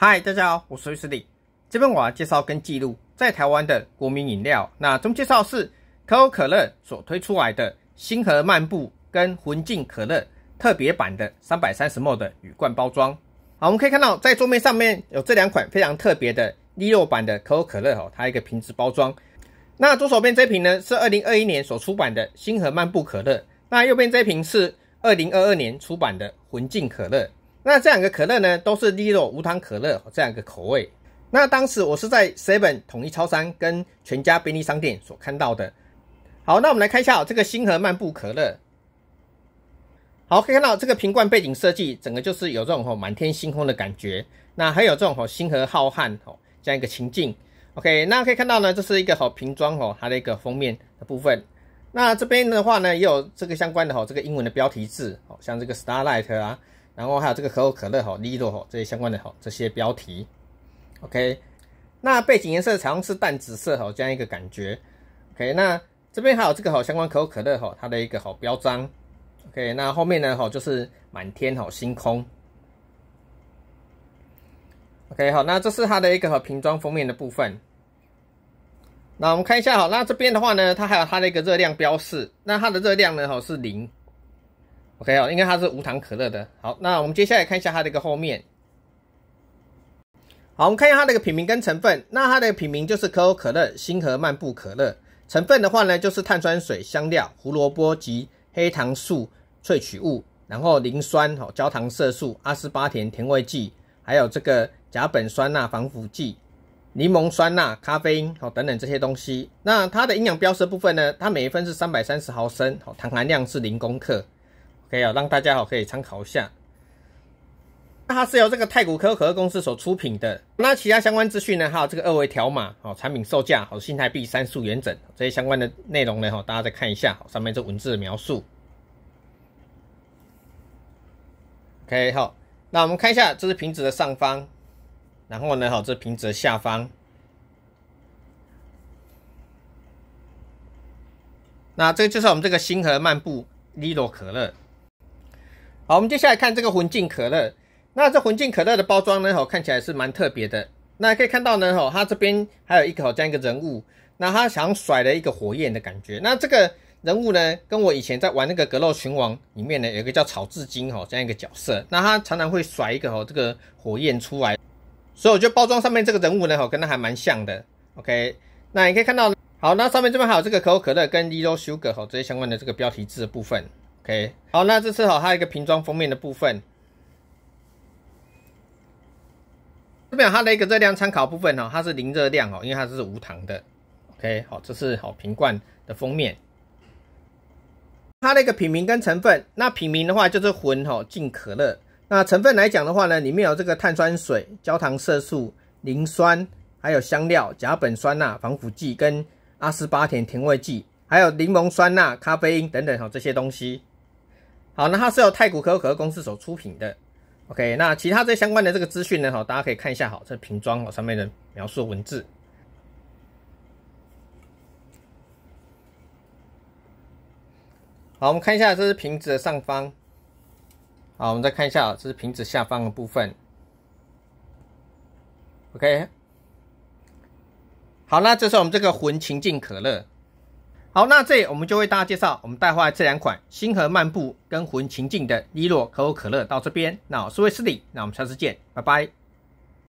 嗨，大家好，我是威斯利。这边我要介绍跟记录在台湾的国民饮料，那中介绍是可口可乐所推出来的星河漫步跟魂净可乐特别版的三百三十 ml 的铝罐包装。好，我们可以看到在桌面上面有这两款非常特别的 Neo 版的可口可乐哦，它一个瓶子包装。那左手边这瓶呢是二零二一年所出版的星河漫步可乐，那右边这瓶是二零二二年出版的魂净可乐。那这两个可乐呢，都是零度无糖可乐这样一个口味。那当时我是在 seven 统一超商跟全家便利商店所看到的。好，那我们来看一下这个星河漫步可乐。好，可以看到这个瓶罐背景设计，整个就是有这种哦满天星空的感觉。那还有这种星河浩瀚哦这样一个情境。OK，那可以看到呢，这是一个好瓶装哦，它的一个封面的部分。那这边的话呢，也有这个相关的哦这个英文的标题字，好像这个 Starlight 啊。然后还有这个可口可乐吼利 i d 吼这些相关的吼这些标题，OK，那背景颜色采用是淡紫色吼这样一个感觉，OK，那这边还有这个吼相关可口可乐吼它的一个好标章，OK，那后面呢吼就是满天吼星空，OK，好，那这是它的一个瓶装封面的部分。那我们看一下好，那这边的话呢，它还有它的一个热量标示，那它的热量呢吼是零。OK 哦，因为它是无糖可乐的。好，那我们接下来看一下它的一个后面。好，我们看一下它的一个品名跟成分。那它的品名就是可口可乐星河漫步可乐。成分的话呢，就是碳酸水、香料、胡萝卜及黑糖素萃取物，然后磷酸、哦焦糖色素、阿斯巴甜甜味剂，还有这个甲苯酸钠防腐剂、柠檬酸钠、咖啡因哦等等这些东西。那它的营养标识部分呢，它每一份是三百三十毫升，哦糖含量是零公克。可以啊，让大家好可以参考一下。那它是由这个太古可口可乐公司所出品的。那其他相关资讯呢？还有这个二维条码，好，产品售价，好，新台币三十元整，这些相关的内容呢？哈，大家再看一下上面这文字的描述。OK，好，那我们看一下这是瓶子的上方，然后呢，好，这是瓶子的下方。那这个就是我们这个星河漫步 l i l o 可乐。好，我们接下来看这个魂境可乐。那这魂境可乐的包装呢？哦，看起来是蛮特别的。那可以看到呢，哦，它这边还有一口这样一个人物，那他想甩了一个火焰的感觉。那这个人物呢，跟我以前在玩那个格斗群王里面呢，有一个叫草雉精哈这样一个角色，那他常常会甩一个哦这个火焰出来。所以我觉得包装上面这个人物呢，哦，跟他还蛮像的。OK，那你可以看到，好，那上面这边还有这个可口可乐跟 Zero Sugar 哈这些相关的这个标题字的部分。OK，好，那这次哈，它一个瓶装封面的部分，这边它的一个热量参考部分哦，它是零热量哦，因为它是无糖的。OK，好，这是好瓶罐的封面，它的一个品名跟成分。那品名的话就是混哈净可乐。那成分来讲的话呢，里面有这个碳酸水、焦糖色素、磷酸，还有香料、甲苯酸钠、防腐剂跟阿斯巴甜甜味剂，还有柠檬酸钠、咖啡因等等哈这些东西。好，那它是由太古可口可乐公司所出品的。OK，那其他这相关的这个资讯呢？哈，大家可以看一下。好，这瓶装哦上面的描述文字。好，我们看一下这是瓶子的上方。好，我们再看一下，这是瓶子下方的部分。OK，好，那这是我们这个魂情境可乐。好，那这里我们就为大家介绍我们带回来这两款《星河漫步》跟《魂情境》的利落可口可乐到这边。那我是威斯理，那我们下次见，拜拜。